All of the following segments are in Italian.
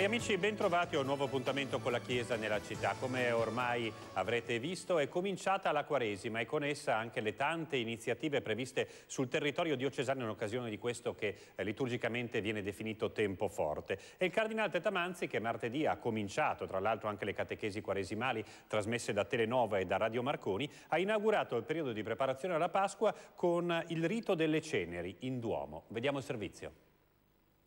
Cari amici, bentrovati a un nuovo appuntamento con la Chiesa nella città. Come ormai avrete visto, è cominciata la Quaresima e con essa anche le tante iniziative previste sul territorio diocesano in occasione di questo che eh, liturgicamente viene definito tempo forte. E il Cardinale Tetamanzi, che martedì ha cominciato, tra l'altro anche le catechesi quaresimali trasmesse da Telenova e da Radio Marconi, ha inaugurato il periodo di preparazione alla Pasqua con il rito delle ceneri in Duomo. Vediamo il servizio.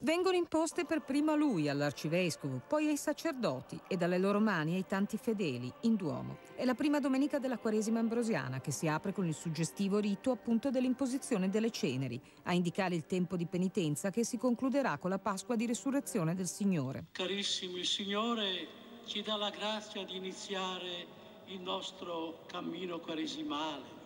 Vengono imposte per prima a lui, all'arcivescovo, poi ai sacerdoti e dalle loro mani ai tanti fedeli, in Duomo. È la prima domenica della Quaresima ambrosiana che si apre con il suggestivo rito appunto dell'imposizione delle ceneri, a indicare il tempo di penitenza che si concluderà con la Pasqua di risurrezione del Signore. Carissimo, il Signore ci dà la grazia di iniziare il nostro cammino quaresimale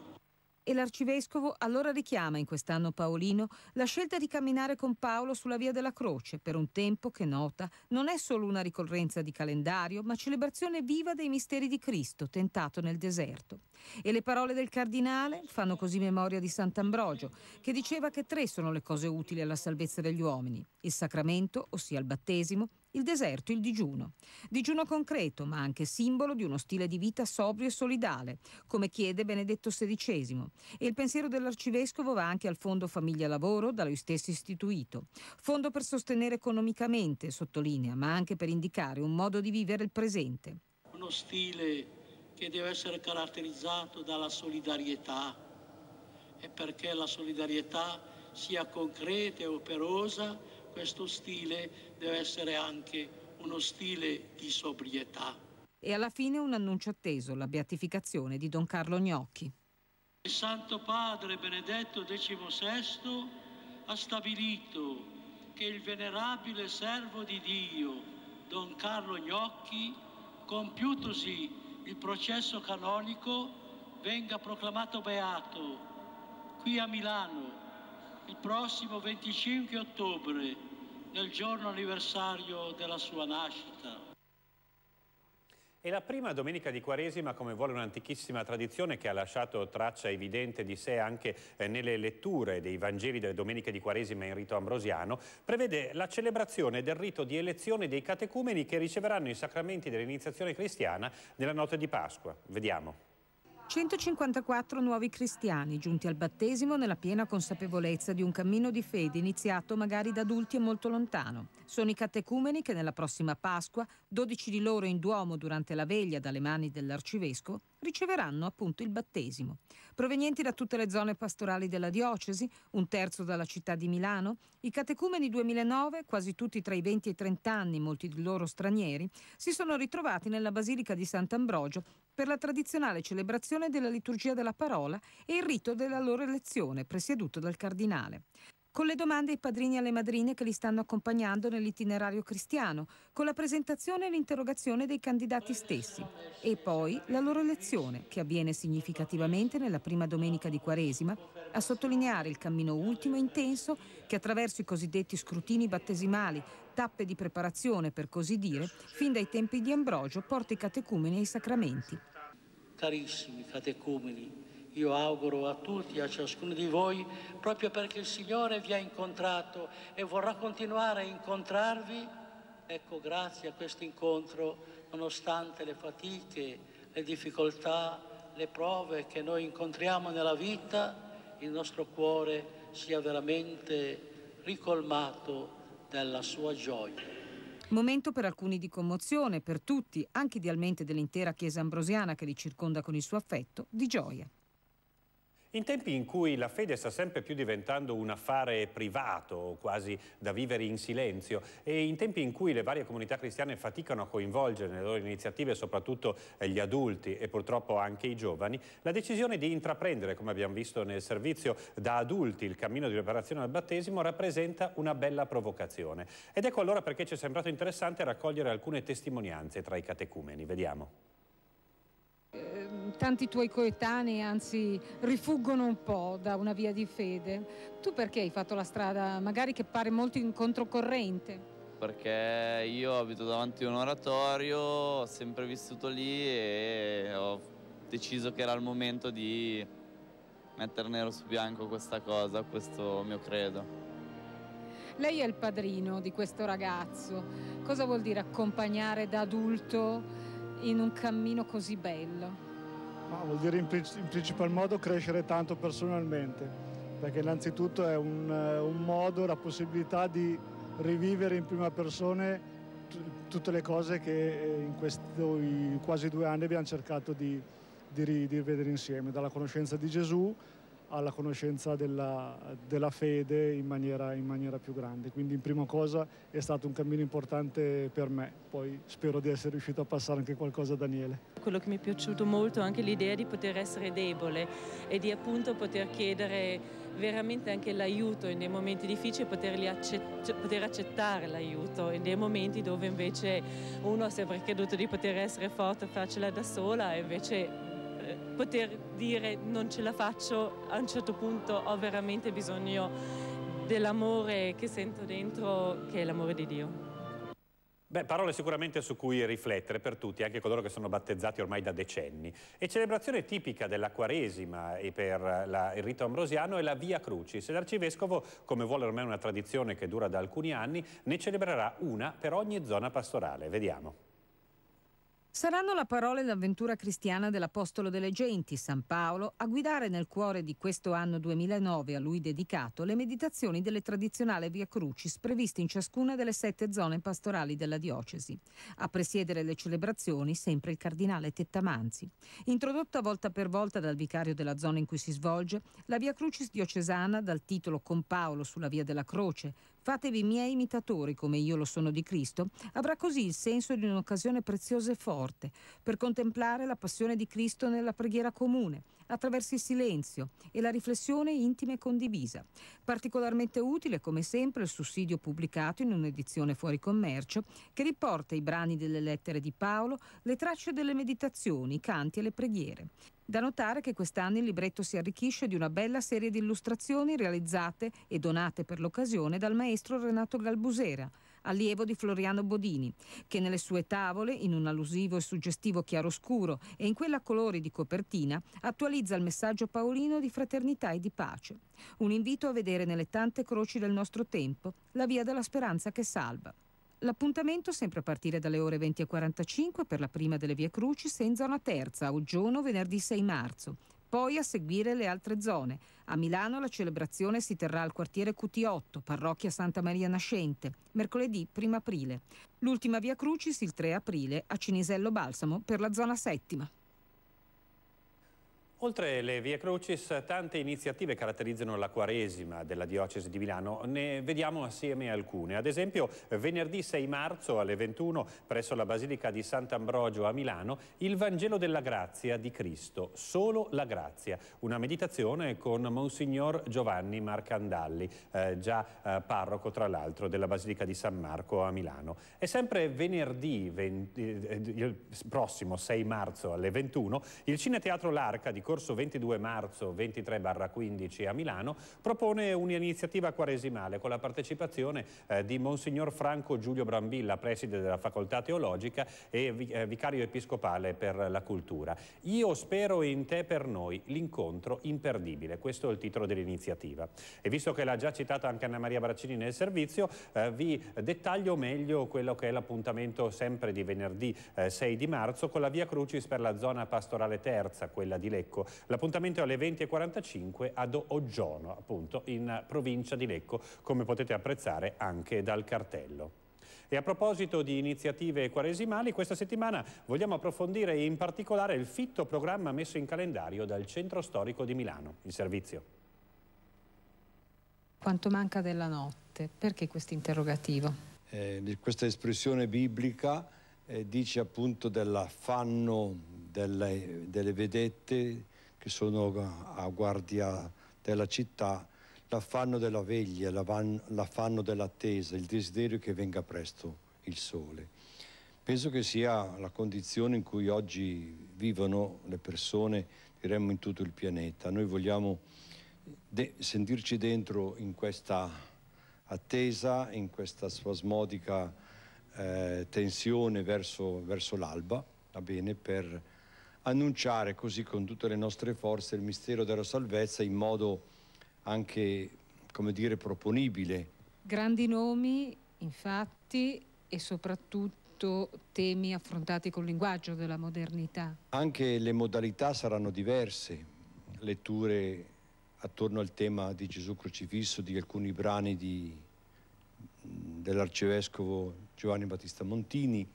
e l'arcivescovo allora richiama in quest'anno Paolino la scelta di camminare con Paolo sulla via della Croce per un tempo che nota non è solo una ricorrenza di calendario, ma celebrazione viva dei misteri di Cristo tentato nel deserto. E le parole del cardinale fanno così memoria di Sant'Ambrogio, che diceva che tre sono le cose utili alla salvezza degli uomini: il sacramento, ossia il battesimo, il deserto, il digiuno. Digiuno concreto, ma anche simbolo di uno stile di vita sobrio e solidale, come chiede Benedetto XVI. E il pensiero dell'arcivescovo va anche al Fondo Famiglia Lavoro, da lui stesso istituito. Fondo per sostenere economicamente, sottolinea, ma anche per indicare un modo di vivere il presente. Uno stile che deve essere caratterizzato dalla solidarietà e perché la solidarietà sia concreta e operosa questo stile deve essere anche uno stile di sobrietà. E alla fine un annuncio atteso, la beatificazione di Don Carlo Gnocchi. Il Santo Padre Benedetto XVI ha stabilito che il venerabile servo di Dio, Don Carlo Gnocchi, compiutosi il processo canonico, venga proclamato beato qui a Milano il prossimo 25 ottobre, nel giorno anniversario della sua nascita. È la prima domenica di Quaresima, come vuole un'antichissima tradizione che ha lasciato traccia evidente di sé anche eh, nelle letture dei Vangeli delle domeniche di Quaresima in rito ambrosiano, prevede la celebrazione del rito di elezione dei catecumeni che riceveranno i sacramenti dell'iniziazione cristiana nella notte di Pasqua. Vediamo. 154 nuovi cristiani giunti al battesimo nella piena consapevolezza di un cammino di fede iniziato magari da adulti e molto lontano. Sono i catecumeni che nella prossima Pasqua, 12 di loro in Duomo durante la veglia dalle mani dell'arcivescovo, riceveranno appunto il battesimo. Provenienti da tutte le zone pastorali della diocesi, un terzo dalla città di Milano, i catecumeni 2009, quasi tutti tra i 20 e i 30 anni, molti di loro stranieri, si sono ritrovati nella Basilica di Sant'Ambrogio per la tradizionale celebrazione della liturgia della parola e il rito della loro elezione, presieduto dal cardinale con le domande ai padrini e alle madrine che li stanno accompagnando nell'itinerario cristiano, con la presentazione e l'interrogazione dei candidati stessi e poi la loro elezione, che avviene significativamente nella prima domenica di Quaresima, a sottolineare il cammino ultimo e intenso che attraverso i cosiddetti scrutini battesimali, tappe di preparazione per così dire, fin dai tempi di Ambrogio porta i catecumeni ai sacramenti. Carissimi catecumeni, io auguro a tutti, a ciascuno di voi, proprio perché il Signore vi ha incontrato e vorrà continuare a incontrarvi, ecco grazie a questo incontro, nonostante le fatiche, le difficoltà, le prove che noi incontriamo nella vita, il nostro cuore sia veramente ricolmato della sua gioia. Momento per alcuni di commozione, per tutti, anche idealmente dell'intera Chiesa ambrosiana che li circonda con il suo affetto, di gioia. In tempi in cui la fede sta sempre più diventando un affare privato, quasi da vivere in silenzio, e in tempi in cui le varie comunità cristiane faticano a coinvolgere nelle loro iniziative soprattutto eh, gli adulti e purtroppo anche i giovani, la decisione di intraprendere, come abbiamo visto nel servizio, da adulti il cammino di preparazione al battesimo rappresenta una bella provocazione. Ed ecco allora perché ci è sembrato interessante raccogliere alcune testimonianze tra i catecumeni. Vediamo tanti tuoi coetanei anzi rifuggono un po' da una via di fede. Tu perché hai fatto la strada magari che pare molto in controcorrente? Perché io abito davanti a un oratorio, ho sempre vissuto lì e ho deciso che era il momento di mettere nero su bianco questa cosa, questo mio credo. Lei è il padrino di questo ragazzo. Cosa vuol dire accompagnare da adulto in un cammino così bello? Ma vuol dire in, in, principal modo crescere tanto personalmente, perché innanzitutto è un, eh, un modo, la possibilità di rivivere in prima persona tutte le cose che eh, in questi quasi due anni abbiamo cercato di, di, di rivedere insieme, dalla conoscenza di Gesù alla conoscenza della, della fede in maniera, in maniera, più grande. Quindi in prima cosa è stato un cammino importante per me, poi spero di essere riuscito a passare anche qualcosa a Daniele. Quello che mi è piaciuto molto è anche l'idea di poter essere debole e di appunto poter chiedere veramente anche l'aiuto in dei momenti difficili accett poter accettare l'aiuto in dei momenti dove invece uno ha sempre creduto di poter essere forte e farcela da sola e invece poter dire non ce la faccio, a un certo punto ho veramente bisogno dell'amore che sento dentro, che è l'amore di Dio. Beh, parole sicuramente su cui riflettere per tutti, anche coloro che sono battezzati ormai da decenni. E celebrazione tipica della Quaresima e per la, il rito ambrosiano è la Via Crucis. L'arcivescovo, come vuole ormai una tradizione che dura da alcuni anni, ne celebrerà una per ogni zona pastorale. Vediamo. Saranno la parola e l'avventura cristiana dell'Apostolo delle Genti, San Paolo, a guidare nel cuore di questo anno 2009 a lui dedicato le meditazioni delle tradizionali Via Crucis previste in ciascuna delle sette zone pastorali della diocesi. A presiedere le celebrazioni sempre il cardinale Tettamanzi. Introdotta volta per volta dal vicario della zona in cui si svolge, la Via Crucis diocesana dal titolo Con Paolo sulla Via della Croce, Fatevi miei imitatori come io lo sono di Cristo, avrà così il senso di un'occasione preziosa e forte per contemplare la passione di Cristo nella preghiera comune, attraverso il silenzio e la riflessione intima e condivisa. Particolarmente utile, come sempre, il sussidio pubblicato in un'edizione fuori commercio che riporta i brani delle lettere di Paolo, le tracce delle meditazioni, i canti e le preghiere. Da notare che quest'anno il libretto si arricchisce di una bella serie di illustrazioni realizzate e donate per l'occasione dal maestro Renato Galbusera, allievo di Floriano Bodini, che nelle sue tavole, in un allusivo e suggestivo chiaroscuro e in quella a colori di copertina, attualizza il messaggio paolino di fraternità e di pace. Un invito a vedere nelle tante croci del nostro tempo la via della speranza che salva. L'appuntamento sempre a partire dalle ore 20.45 per la prima delle Vie Cruci senza una terza, Oggiano venerdì 6 marzo. Poi a seguire le altre zone. A Milano la celebrazione si terrà al quartiere QT8, parrocchia Santa Maria Nascente, mercoledì 1 aprile. L'ultima Via Crucis il 3 aprile a Cinisello Balsamo per la zona settima. Oltre le vie Crucis, tante iniziative caratterizzano la Quaresima della Diocesi di Milano. Ne vediamo assieme alcune. Ad esempio, venerdì 6 marzo alle 21 presso la Basilica di Sant'Ambrogio a Milano, il Vangelo della Grazia di Cristo, solo la grazia. Una meditazione con Monsignor Giovanni Marcandalli, eh, già eh, parroco tra l'altro della Basilica di San Marco a Milano. E sempre venerdì 20, eh, eh, il prossimo 6 marzo alle 21, il Cineteatro L'Arca di scorso 22 marzo 23-15 a Milano, propone un'iniziativa quaresimale con la partecipazione eh, di Monsignor Franco Giulio Brambilla, preside della Facoltà Teologica e eh, vicario episcopale per la cultura. Io spero in te per noi, l'incontro imperdibile. Questo è il titolo dell'iniziativa. E visto che l'ha già citata anche Anna Maria Braccini nel servizio, eh, vi dettaglio meglio quello che è l'appuntamento sempre di venerdì 6 di marzo con la Via Crucis per la zona pastorale terza, quella di Lecco Lecco. L'appuntamento è alle 20.45 ad Oggiono, appunto in provincia di Lecco, come potete apprezzare anche dal cartello. E a proposito di iniziative quaresimali, questa settimana vogliamo approfondire in particolare il fitto programma messo in calendario dal Centro Storico di Milano. Il servizio. Quanto manca della notte? Perché questo interrogativo? Eh, questa espressione biblica eh, dice appunto dell'affanno delle, delle vedette che sono a guardia della città, l'affanno della veglia, l'affanno dell'attesa, il desiderio che venga presto il sole. Penso che sia la condizione in cui oggi vivono le persone, diremmo in tutto il pianeta. Noi vogliamo de sentirci dentro in questa attesa, in questa spasmodica eh, tensione verso, verso l'alba, va bene, per annunciare così con tutte le nostre forze il mistero della salvezza in modo anche, come dire, proponibile. Grandi nomi, infatti, e soprattutto temi affrontati col linguaggio della modernità. Anche le modalità saranno diverse, letture attorno al tema di Gesù crocifisso di alcuni brani dell'arcivescovo Giovanni Battista Montini,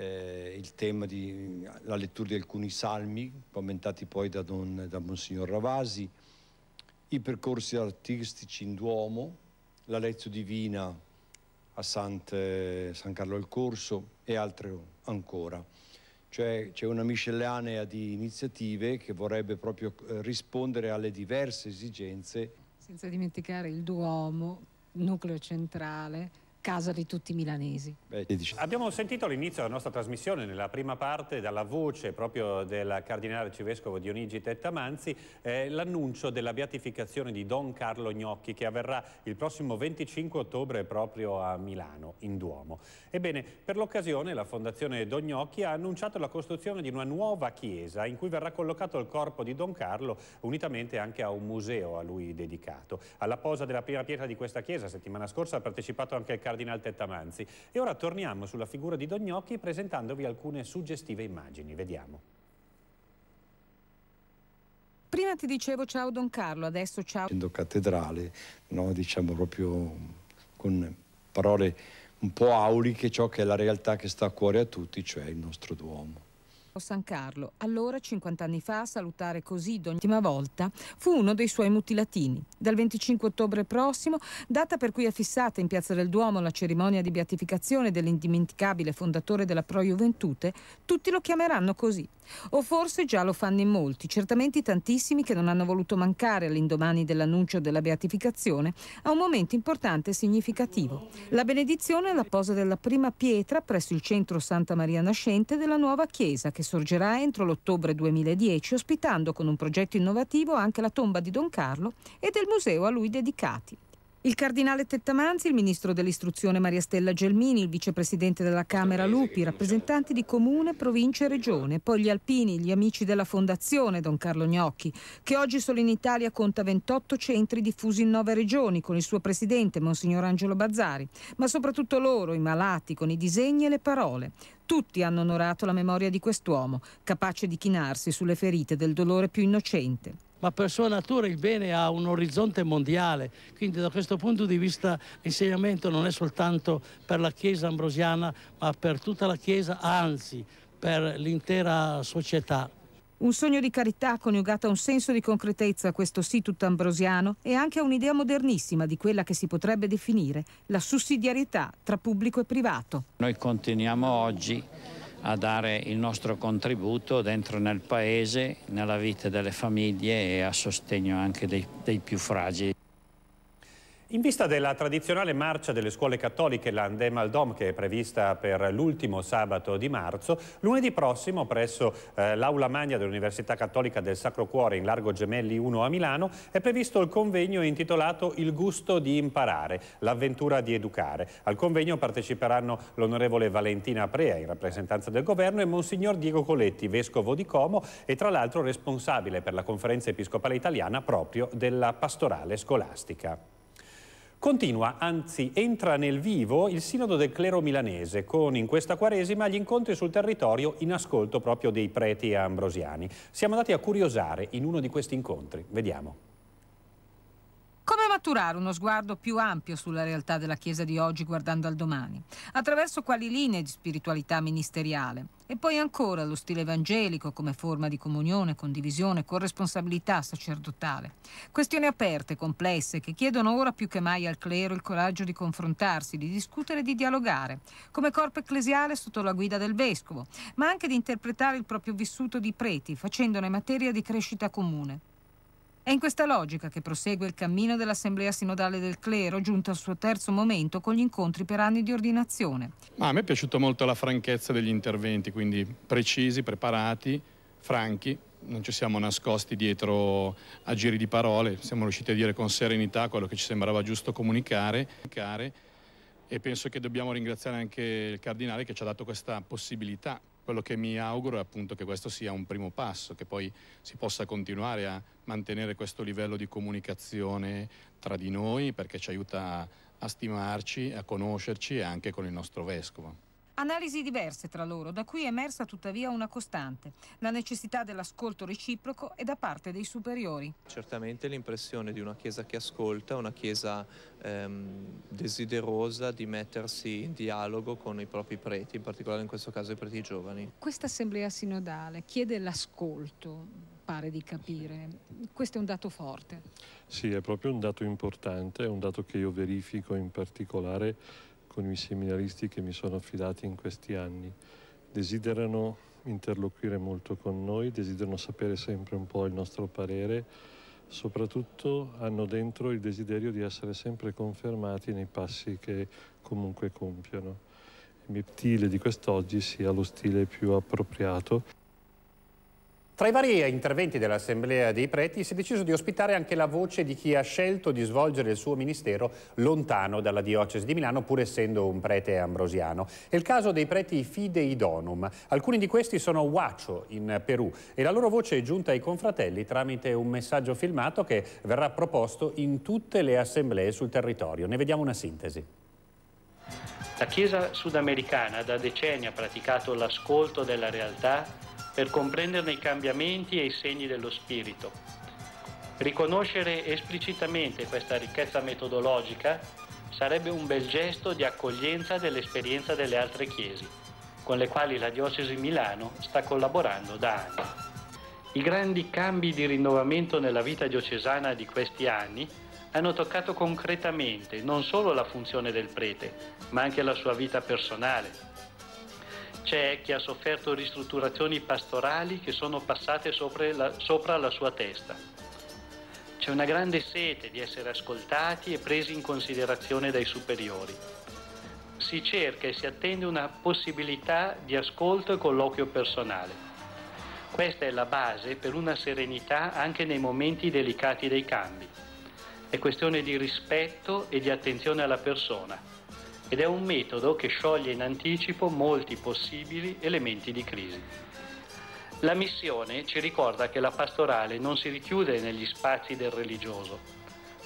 eh, il tema della lettura di alcuni salmi, commentati poi da, don, da Monsignor Ravasi, i percorsi artistici in Duomo, la lezione divina a Sante, eh, San Carlo al Corso e altre ancora. Cioè c'è una miscellanea di iniziative che vorrebbe proprio eh, rispondere alle diverse esigenze. Senza dimenticare il Duomo, nucleo centrale, casa di tutti i milanesi. Abbiamo sentito all'inizio della nostra trasmissione, nella prima parte, dalla voce proprio del cardinale arcivescovo Dionigi Tettamanzi, eh, l'annuncio della beatificazione di Don Carlo Gnocchi che avverrà il prossimo 25 ottobre proprio a Milano, in Duomo. Ebbene, per l'occasione la Fondazione Don Gnocchi ha annunciato la costruzione di una nuova chiesa in cui verrà collocato il corpo di Don Carlo unitamente anche a un museo a lui dedicato. Alla posa della prima pietra di questa chiesa, settimana scorsa ha partecipato anche il Cardinal Tettamanzi. E ora torniamo sulla figura di Don Gnocchi presentandovi alcune suggestive immagini. Vediamo. Prima ti dicevo ciao Don Carlo, adesso ciao... Cattedrale, no? diciamo proprio con parole un po' auliche ciò che è la realtà che sta a cuore a tutti, cioè il nostro Duomo. San Carlo, allora 50 anni fa, salutare così d'ultima volta, fu uno dei suoi mutilatini. Dal 25 ottobre prossimo, data per cui è fissata in Piazza del Duomo la cerimonia di beatificazione dell'indimenticabile fondatore della Pro Juventute, tutti lo chiameranno così. O forse già lo fanno in molti, certamente tantissimi che non hanno voluto mancare all'indomani dell'annuncio della beatificazione a un momento importante e significativo. La benedizione è la posa della prima pietra presso il centro Santa Maria Nascente della nuova chiesa che che sorgerà entro l'ottobre 2010, ospitando con un progetto innovativo anche la tomba di Don Carlo e del museo a lui dedicati. Il cardinale Tettamanzi, il ministro dell'istruzione Maria Stella Gelmini, il vicepresidente della Camera Lupi, rappresentanti di comune, provincia e regione, poi gli alpini, gli amici della fondazione Don Carlo Gnocchi, che oggi solo in Italia conta 28 centri diffusi in nove regioni con il suo presidente Monsignor Angelo Bazzari, ma soprattutto loro, i malati, con i disegni e le parole. Tutti hanno onorato la memoria di quest'uomo, capace di chinarsi sulle ferite del dolore più innocente ma per sua natura il bene ha un orizzonte mondiale, quindi da questo punto di vista l'insegnamento non è soltanto per la Chiesa ambrosiana, ma per tutta la Chiesa, anzi per l'intera società. Un sogno di carità coniugato a un senso di concretezza a questo tutto ambrosiano e anche a un'idea modernissima di quella che si potrebbe definire la sussidiarietà tra pubblico e privato. Noi continuiamo oggi a dare il nostro contributo dentro nel paese, nella vita delle famiglie e a sostegno anche dei, dei più fragili. In vista della tradizionale marcia delle scuole cattoliche, l'Andem al Dom, che è prevista per l'ultimo sabato di marzo, lunedì prossimo presso eh, l'Aula Magna dell'Università Cattolica del Sacro Cuore in Largo Gemelli 1 a Milano è previsto il convegno intitolato Il gusto di imparare, l'avventura di educare. Al convegno parteciperanno l'onorevole Valentina Prea in rappresentanza del governo e Monsignor Diego Coletti, vescovo di Como e tra l'altro responsabile per la conferenza episcopale italiana proprio della pastorale scolastica. Continua, anzi entra nel vivo, il sinodo del clero milanese con in questa quaresima gli incontri sul territorio in ascolto proprio dei preti ambrosiani. Siamo andati a curiosare in uno di questi incontri. Vediamo. Come maturare uno sguardo più ampio sulla realtà della Chiesa di oggi guardando al domani? Attraverso quali linee di spiritualità ministeriale? E poi ancora lo stile evangelico come forma di comunione, condivisione, corresponsabilità sacerdotale. Questioni aperte, complesse, che chiedono ora più che mai al clero il coraggio di confrontarsi, di discutere e di dialogare, come corpo ecclesiale sotto la guida del vescovo, ma anche di interpretare il proprio vissuto di preti, facendone materia di crescita comune. È in questa logica che prosegue il cammino dell'Assemblea Sinodale del Clero, giunta al suo terzo momento con gli incontri per anni di ordinazione. Ma a me è piaciuta molto la franchezza degli interventi, quindi precisi, preparati, franchi. Non ci siamo nascosti dietro a giri di parole, siamo riusciti a dire con serenità quello che ci sembrava giusto comunicare e penso che dobbiamo ringraziare anche il Cardinale che ci ha dato questa possibilità quello che mi auguro è appunto che questo sia un primo passo, che poi si possa continuare a mantenere questo livello di comunicazione tra di noi perché ci aiuta a stimarci, a conoscerci e anche con il nostro Vescovo. Analisi diverse tra loro, da cui è emersa tuttavia una costante, la necessità dell'ascolto reciproco e da parte dei superiori. Certamente l'impressione di una Chiesa che ascolta, una Chiesa ehm, desiderosa di mettersi in dialogo con i propri preti, in particolare in questo caso i preti giovani. Questa assemblea sinodale chiede l'ascolto, pare di capire. Questo è un dato forte. Sì, è proprio un dato importante, è un dato che io verifico in particolare con i seminaristi che mi sono affidati in questi anni. Desiderano interloquire molto con noi, desiderano sapere sempre un po' il nostro parere, soprattutto hanno dentro il desiderio di essere sempre confermati nei passi che comunque compiono. Il mio stile di quest'oggi sia lo stile più appropriato. Tra i vari interventi dell'Assemblea dei Preti si è deciso di ospitare anche la voce di chi ha scelto di svolgere il suo ministero lontano dalla diocesi di Milano, pur essendo un prete ambrosiano. È il caso dei preti Fidei Donum. Alcuni di questi sono Huacho in Perù e la loro voce è giunta ai confratelli tramite un messaggio filmato che verrà proposto in tutte le assemblee sul territorio. Ne vediamo una sintesi. La Chiesa sudamericana da decenni ha praticato l'ascolto della realtà per comprenderne i cambiamenti e i segni dello spirito. Riconoscere esplicitamente questa ricchezza metodologica sarebbe un bel gesto di accoglienza dell'esperienza delle altre chiesi, con le quali la Diocesi Milano sta collaborando da anni. I grandi cambi di rinnovamento nella vita diocesana di questi anni hanno toccato concretamente non solo la funzione del prete, ma anche la sua vita personale, c'è chi ha sofferto ristrutturazioni pastorali che sono passate sopra la, sopra la sua testa. C'è una grande sete di essere ascoltati e presi in considerazione dai superiori. Si cerca e si attende una possibilità di ascolto e colloquio personale. Questa è la base per una serenità anche nei momenti delicati dei cambi. È questione di rispetto e di attenzione alla persona ed è un metodo che scioglie in anticipo molti possibili elementi di crisi. La missione ci ricorda che la pastorale non si richiude negli spazi del religioso,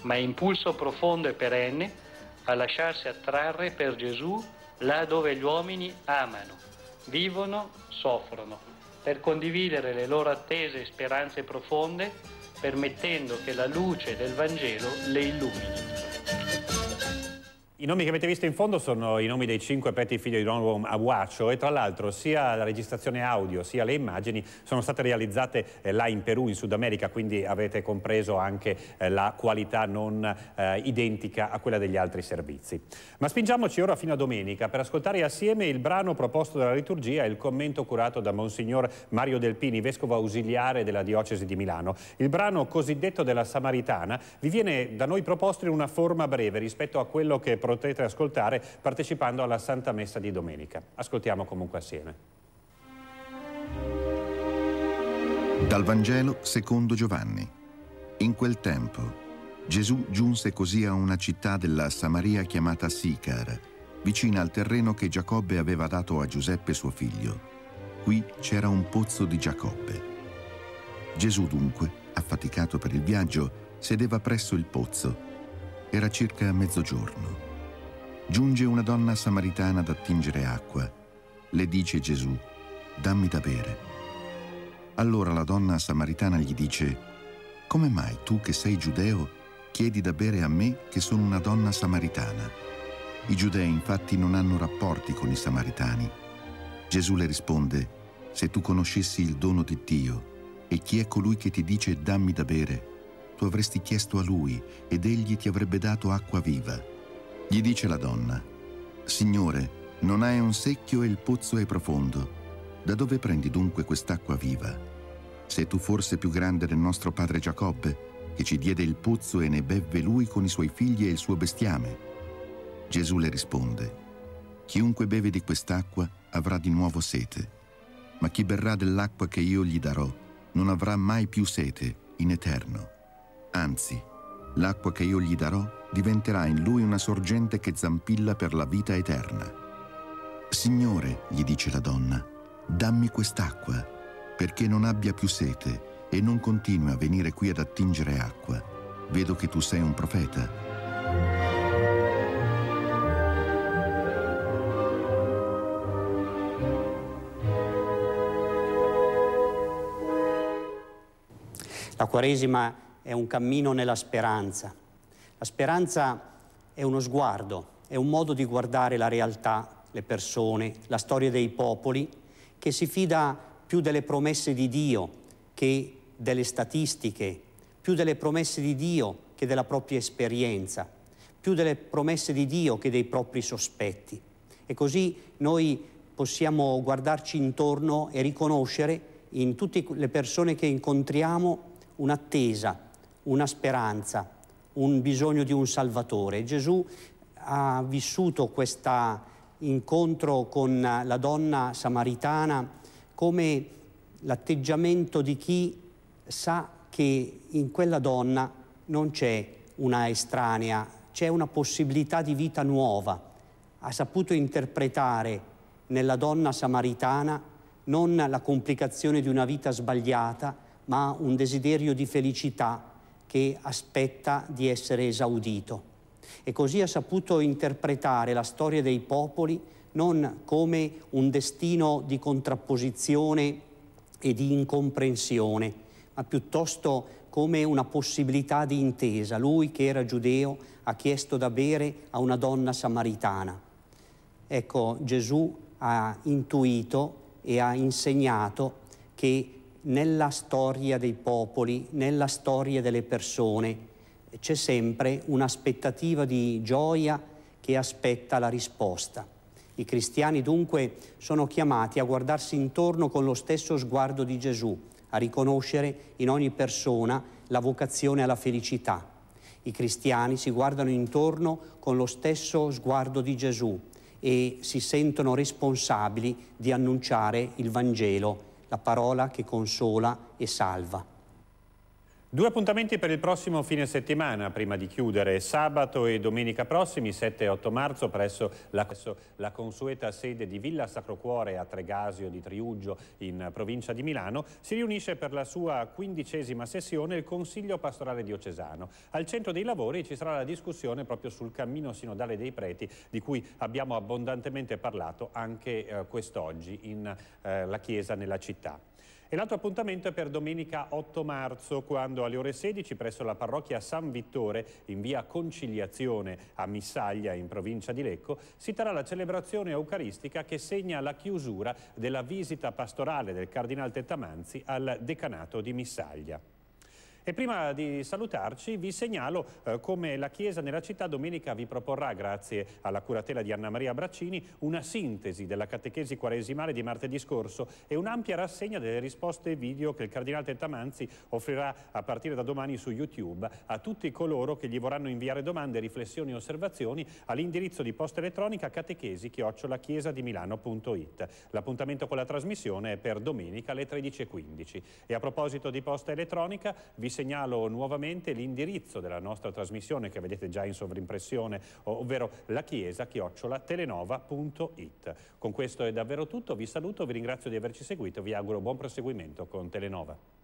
ma è impulso profondo e perenne a lasciarsi attrarre per Gesù là dove gli uomini amano, vivono, soffrono, per condividere le loro attese e speranze profonde, permettendo che la luce del Vangelo le illumini. I nomi che avete visto in fondo sono i nomi dei cinque petti figli di Ron Aguaccio e tra l'altro sia la registrazione audio sia le immagini sono state realizzate eh, là in Perù, in Sud America, quindi avete compreso anche eh, la qualità non eh, identica a quella degli altri servizi. Ma spingiamoci ora fino a domenica per ascoltare assieme il brano proposto dalla liturgia e il commento curato da Monsignor Mario Delpini, vescovo ausiliare della diocesi di Milano. Il brano cosiddetto della Samaritana vi viene da noi proposto in una forma breve rispetto a quello che prosegue potrete ascoltare partecipando alla Santa Messa di domenica. Ascoltiamo comunque assieme. Dal Vangelo secondo Giovanni. In quel tempo Gesù giunse così a una città della Samaria chiamata Sicar, vicina al terreno che Giacobbe aveva dato a Giuseppe suo figlio. Qui c'era un pozzo di Giacobbe. Gesù dunque, affaticato per il viaggio, sedeva presso il pozzo. Era circa mezzogiorno giunge una donna samaritana ad attingere acqua. Le dice Gesù, dammi da bere. Allora la donna samaritana gli dice, come mai tu che sei giudeo chiedi da bere a me che sono una donna samaritana? I giudei infatti non hanno rapporti con i samaritani. Gesù le risponde, se tu conoscessi il dono di Dio e chi è colui che ti dice dammi da bere, tu avresti chiesto a lui ed egli ti avrebbe dato acqua viva gli dice la donna, Signore, non hai un secchio e il pozzo è profondo. Da dove prendi dunque quest'acqua viva? Sei tu forse più grande del nostro padre Giacobbe, che ci diede il pozzo e ne bevve lui con i suoi figli e il suo bestiame? Gesù le risponde, Chiunque beve di quest'acqua avrà di nuovo sete, ma chi berrà dell'acqua che io gli darò non avrà mai più sete in eterno. Anzi, l'acqua che io gli darò diventerà in lui una sorgente che zampilla per la vita eterna. Signore, gli dice la donna, dammi quest'acqua, perché non abbia più sete e non continui a venire qui ad attingere acqua. Vedo che tu sei un profeta. La Quaresima è un cammino nella speranza la speranza è uno sguardo, è un modo di guardare la realtà, le persone, la storia dei popoli, che si fida più delle promesse di Dio che delle statistiche, più delle promesse di Dio che della propria esperienza, più delle promesse di Dio che dei propri sospetti. E così noi possiamo guardarci intorno e riconoscere in tutte le persone che incontriamo un'attesa, una speranza, un bisogno di un salvatore. Gesù ha vissuto questo incontro con la donna samaritana come l'atteggiamento di chi sa che in quella donna non c'è una estranea, c'è una possibilità di vita nuova. Ha saputo interpretare nella donna samaritana non la complicazione di una vita sbagliata, ma un desiderio di felicità che aspetta di essere esaudito. E così ha saputo interpretare la storia dei popoli non come un destino di contrapposizione e di incomprensione, ma piuttosto come una possibilità di intesa. Lui, che era giudeo, ha chiesto da bere a una donna samaritana. Ecco, Gesù ha intuito e ha insegnato che nella storia dei popoli, nella storia delle persone, c'è sempre un'aspettativa di gioia che aspetta la risposta. I cristiani dunque sono chiamati a guardarsi intorno con lo stesso sguardo di Gesù, a riconoscere in ogni persona la vocazione alla felicità. I cristiani si guardano intorno con lo stesso sguardo di Gesù e si sentono responsabili di annunciare il Vangelo la parola che consola e salva. Due appuntamenti per il prossimo fine settimana, prima di chiudere. Sabato e domenica prossimi, 7 e 8 marzo, presso la, la consueta sede di Villa Sacro Cuore a Tregasio di Triuggio, in provincia di Milano, si riunisce per la sua quindicesima sessione il Consiglio Pastorale Diocesano. Al centro dei lavori ci sarà la discussione proprio sul cammino sinodale dei preti, di cui abbiamo abbondantemente parlato anche eh, quest'oggi in eh, la Chiesa nella città. E l'altro appuntamento è per domenica 8 marzo, quando alle ore 16 presso la parrocchia San Vittore, in via Conciliazione a Missaglia, in provincia di Lecco, si terrà la celebrazione eucaristica che segna la chiusura della visita pastorale del Cardinale Tettamanzi al decanato di Missaglia. E prima di salutarci vi segnalo eh, come la Chiesa nella città domenica vi proporrà, grazie alla curatela di Anna Maria Braccini, una sintesi della catechesi quaresimale di martedì scorso e un'ampia rassegna delle risposte video che il Cardinale Tettamanzi offrirà a partire da domani su YouTube a tutti coloro che gli vorranno inviare domande, riflessioni e osservazioni all'indirizzo di posta elettronica catechesi-chiesa-di-milano.it. L'appuntamento con la trasmissione è per domenica alle 13.15. E a proposito di posta elettronica vi segnalo nuovamente l'indirizzo della nostra trasmissione che vedete già in sovrimpressione, ovvero la chiesa chiocciola telenova.it. Con questo è davvero tutto, vi saluto, vi ringrazio di averci seguito, vi auguro buon proseguimento con Telenova.